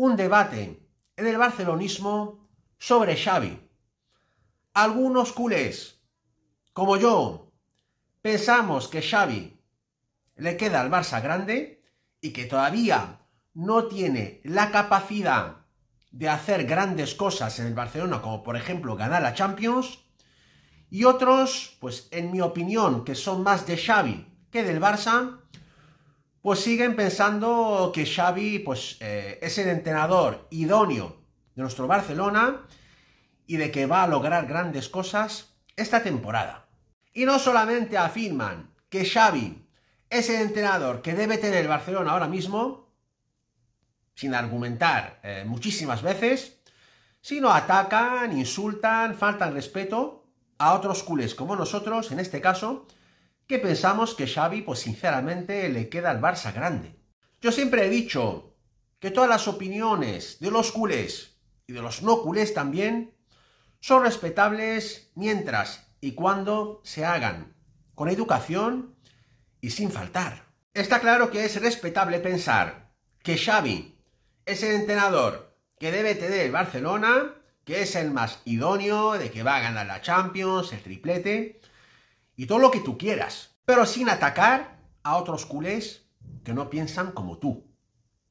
un debate en el barcelonismo sobre Xavi. Algunos culés, como yo, pensamos que Xavi le queda al Barça grande y que todavía no tiene la capacidad de hacer grandes cosas en el Barcelona, como por ejemplo ganar la Champions, y otros, pues en mi opinión, que son más de Xavi que del Barça, pues siguen pensando que Xavi pues, eh, es el entrenador idóneo de nuestro Barcelona y de que va a lograr grandes cosas esta temporada. Y no solamente afirman que Xavi es el entrenador que debe tener el Barcelona ahora mismo, sin argumentar eh, muchísimas veces, sino atacan, insultan, faltan respeto a otros culés como nosotros, en este caso, que pensamos que Xavi, pues sinceramente, le queda al Barça grande. Yo siempre he dicho que todas las opiniones de los culés y de los no culés también son respetables mientras y cuando se hagan con educación y sin faltar. Está claro que es respetable pensar que Xavi es el entrenador que debe tener el Barcelona, que es el más idóneo, de que va a ganar la Champions, el triplete, y todo lo que tú quieras, pero sin atacar a otros culés que no piensan como tú.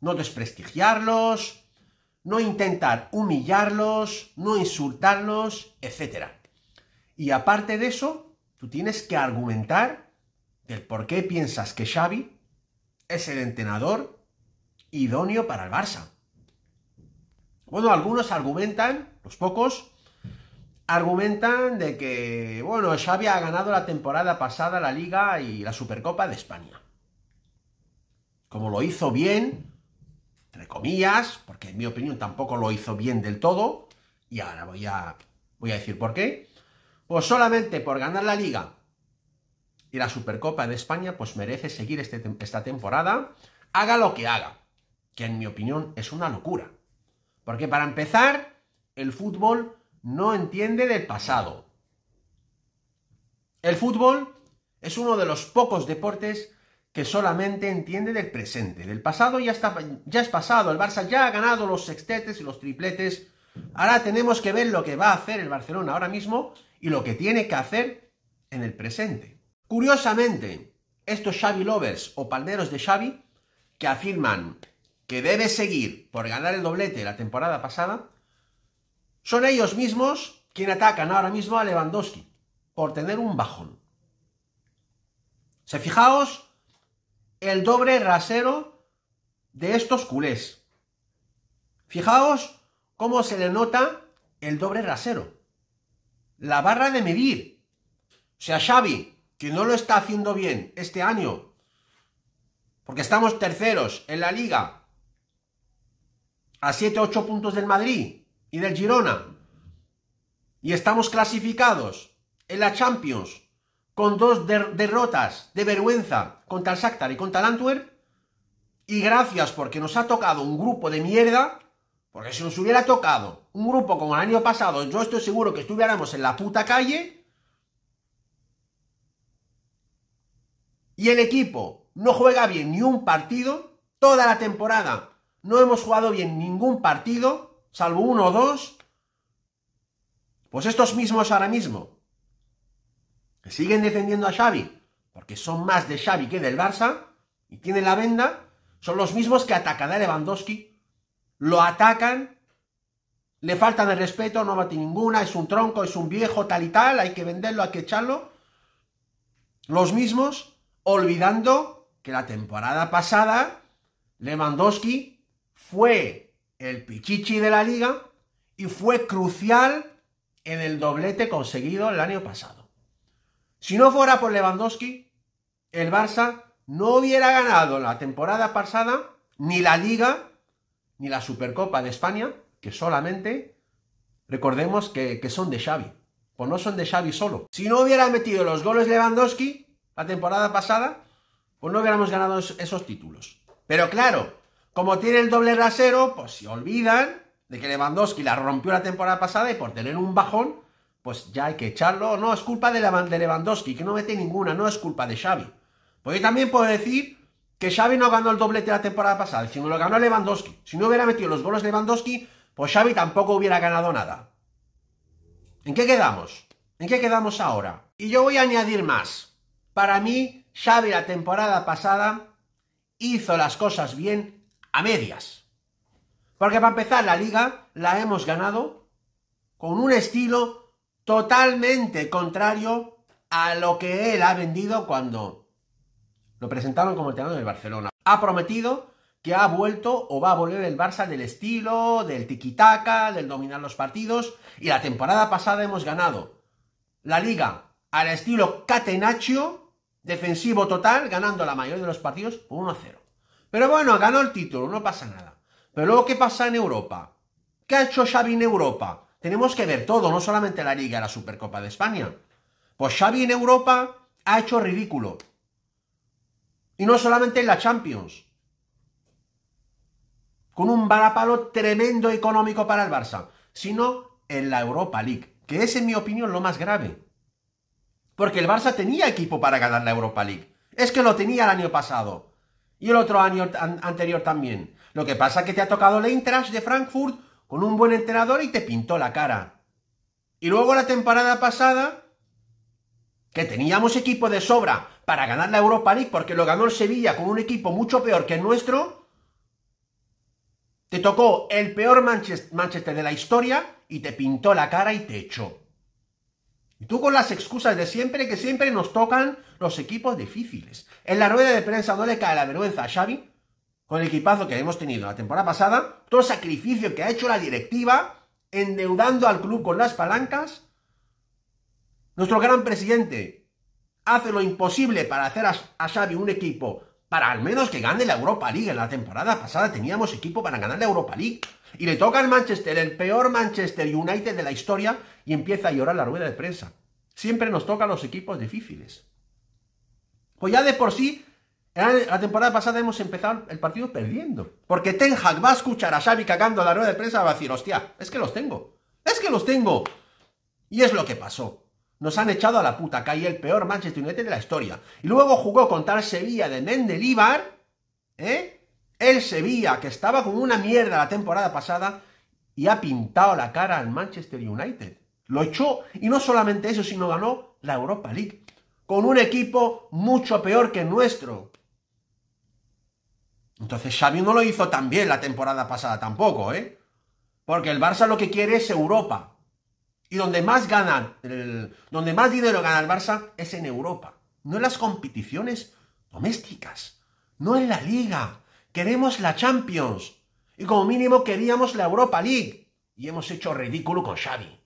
No desprestigiarlos, no intentar humillarlos, no insultarlos, etc. Y aparte de eso, tú tienes que argumentar del por qué piensas que Xavi es el entrenador idóneo para el Barça. Bueno, algunos argumentan, los pocos, argumentan de que, bueno, ya ha ganado la temporada pasada la Liga y la Supercopa de España. Como lo hizo bien, entre comillas, porque en mi opinión tampoco lo hizo bien del todo, y ahora voy a, voy a decir por qué, pues solamente por ganar la Liga y la Supercopa de España, pues merece seguir este, esta temporada, haga lo que haga, que en mi opinión es una locura. Porque para empezar, el fútbol no entiende del pasado. El fútbol es uno de los pocos deportes que solamente entiende del presente. Del pasado ya, está, ya es pasado. El Barça ya ha ganado los sextetes y los tripletes. Ahora tenemos que ver lo que va a hacer el Barcelona ahora mismo y lo que tiene que hacer en el presente. Curiosamente, estos Xavi lovers o palmeros de Xavi que afirman que debe seguir por ganar el doblete la temporada pasada, son ellos mismos quienes atacan ahora mismo a Lewandowski por tener un bajón. Se fijaos el doble rasero de estos culés. Fijaos cómo se le nota el doble rasero. La barra de medir. O sea, Xavi, que no lo está haciendo bien este año, porque estamos terceros en la liga, a 7-8 puntos del Madrid, y del Girona. Y estamos clasificados en la Champions con dos derrotas de vergüenza contra el Shakhtar y contra el Antwerp. Y gracias porque nos ha tocado un grupo de mierda, porque si nos hubiera tocado un grupo como el año pasado, yo estoy seguro que estuviéramos en la puta calle. Y el equipo no juega bien ni un partido, toda la temporada no hemos jugado bien ningún partido salvo uno o dos, pues estos mismos ahora mismo que siguen defendiendo a Xavi, porque son más de Xavi que del Barça, y tienen la venda, son los mismos que atacan a Lewandowski, lo atacan, le faltan el respeto, no mate ninguna, es un tronco, es un viejo, tal y tal, hay que venderlo, hay que echarlo. Los mismos, olvidando que la temporada pasada Lewandowski fue el pichichi de la liga y fue crucial en el doblete conseguido el año pasado. Si no fuera por Lewandowski, el Barça no hubiera ganado la temporada pasada ni la liga ni la Supercopa de España, que solamente, recordemos que, son de Xavi, pues no son de Xavi solo. Si no hubiera metido los goles Lewandowski la temporada pasada, pues no hubiéramos ganado esos títulos. Pero claro, como tiene el doble rasero, pues se olvidan de que Lewandowski la rompió la temporada pasada y por tener un bajón, pues ya hay que echarlo. No, es culpa de Lewandowski, que no mete ninguna, no es culpa de Xavi. Pues yo también puedo decir que Xavi no ganó el doblete la temporada pasada, sino lo ganó Lewandowski. Si no hubiera metido los goles Lewandowski, pues Xavi tampoco hubiera ganado nada. ¿En qué quedamos? ¿En qué quedamos ahora? Y yo voy a añadir más. Para mí, Xavi la temporada pasada hizo las cosas bien a medias. Porque para empezar, la liga la hemos ganado con un estilo totalmente contrario a lo que él ha vendido cuando lo presentaron como el entrenador del Barcelona. Ha prometido que ha vuelto o va a volver el Barça del estilo, del tiquitaca, del dominar los partidos. Y la temporada pasada hemos ganado la liga al estilo Catenaccio, defensivo total, ganando la mayoría de los partidos por 1 0. Pero bueno, ganó el título, no pasa nada. Pero luego, ¿qué pasa en Europa? ¿Qué ha hecho Xavi en Europa? Tenemos que ver todo, no solamente la Liga, la Supercopa de España. Pues Xavi en Europa ha hecho ridículo. Y no solamente en la Champions. Con un varapalo tremendo económico para el Barça, sino en la Europa League, que es en mi opinión lo más grave. Porque el Barça tenía equipo para ganar la Europa League. Es que lo tenía el año pasado. Y el otro año anterior también. Lo que pasa es que te ha tocado el Eintracht de Frankfurt con un buen entrenador y te pintó la cara. Y luego la temporada pasada, que teníamos equipo de sobra para ganar la Europa League porque lo ganó el Sevilla con un equipo mucho peor que el nuestro, te tocó el peor Manchester de la historia y te pintó la cara y te echó. Y tú con las excusas de siempre, que siempre nos tocan los equipos difíciles. En la rueda de prensa no le cae la vergüenza a Xavi, con el equipazo que hemos tenido la temporada pasada, todo el sacrificio que ha hecho la directiva, endeudando al club con las palancas. Nuestro gran presidente hace lo imposible para hacer a Xavi un equipo para al menos que gane la Europa League. En la temporada pasada teníamos equipo para ganar la Europa League. Y le toca al Manchester, el peor Manchester United de la historia, y empieza a llorar la rueda de prensa. Siempre nos tocan los equipos difíciles. Pues ya de por sí, la temporada pasada hemos empezado el partido perdiendo. Porque Ten Hag va a escuchar a Xavi cagando la rueda de prensa y va a decir, hostia, es que los tengo. Es que los tengo. Y es lo que pasó. Nos han echado a la puta calle el peor Manchester United de la historia. Y luego jugó contra el Sevilla de Mendelíbar, ¿eh? Él se veía que estaba con una mierda la temporada pasada, y ha pintado la cara al Manchester United. Lo echó, y no solamente eso, sino ganó la Europa League. Con un equipo mucho peor que el nuestro. Entonces Xavi no lo hizo tan bien la temporada pasada tampoco, ¿eh? Porque el Barça lo que quiere es Europa. Y donde más ganan, donde más dinero gana el Barça es en Europa. No en las competiciones domésticas. No en la liga. Queremos la Champions. Y como mínimo queríamos la Europa League. Y hemos hecho ridículo con Xavi.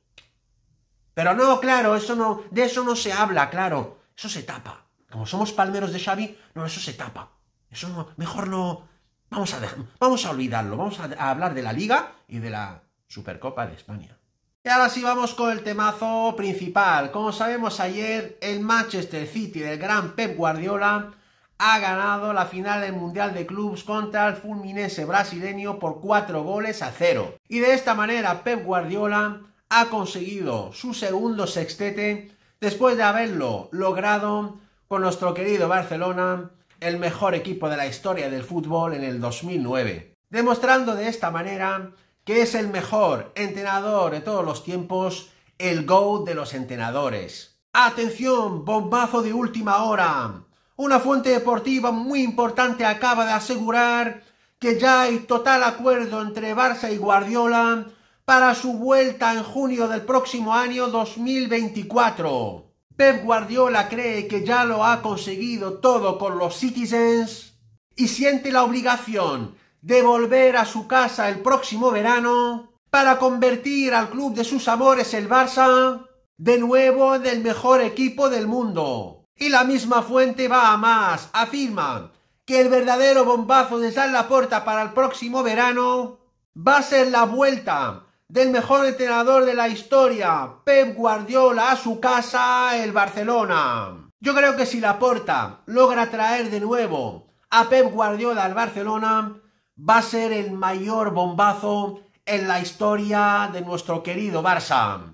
Pero no, claro, eso no, de eso no se habla, claro. Eso se tapa. Como somos palmeros de Xavi, no, eso se tapa. Eso no, mejor no. Vamos a, vamos a olvidarlo. Vamos a, a hablar de la Liga y de la Supercopa de España. Y ahora sí vamos con el temazo principal. Como sabemos ayer, el Manchester City del gran Pep Guardiola ha ganado la final del Mundial de Clubs contra el fulminense brasileño por 4 goles a 0. Y de esta manera Pep Guardiola ha conseguido su segundo sextete después de haberlo logrado con nuestro querido Barcelona, el mejor equipo de la historia del fútbol en el 2009. Demostrando de esta manera que es el mejor entrenador de todos los tiempos, el GOAT de los entrenadores. ¡Atención! ¡Bombazo de última hora! Una fuente deportiva muy importante acaba de asegurar que ya hay total acuerdo entre Barça y Guardiola para su vuelta en junio del próximo año 2024. Pep Guardiola cree que ya lo ha conseguido todo con los Citizens y siente la obligación de volver a su casa el próximo verano para convertir al club de sus amores, el Barça, de nuevo en el mejor equipo del mundo. Y la misma fuente va a más. afirma que el verdadero bombazo de San Laporta para el próximo verano va a ser la vuelta del mejor entrenador de la historia, Pep Guardiola, a su casa, el Barcelona. Yo creo que si Laporta logra traer de nuevo a Pep Guardiola al Barcelona, va a ser el mayor bombazo en la historia de nuestro querido Barça.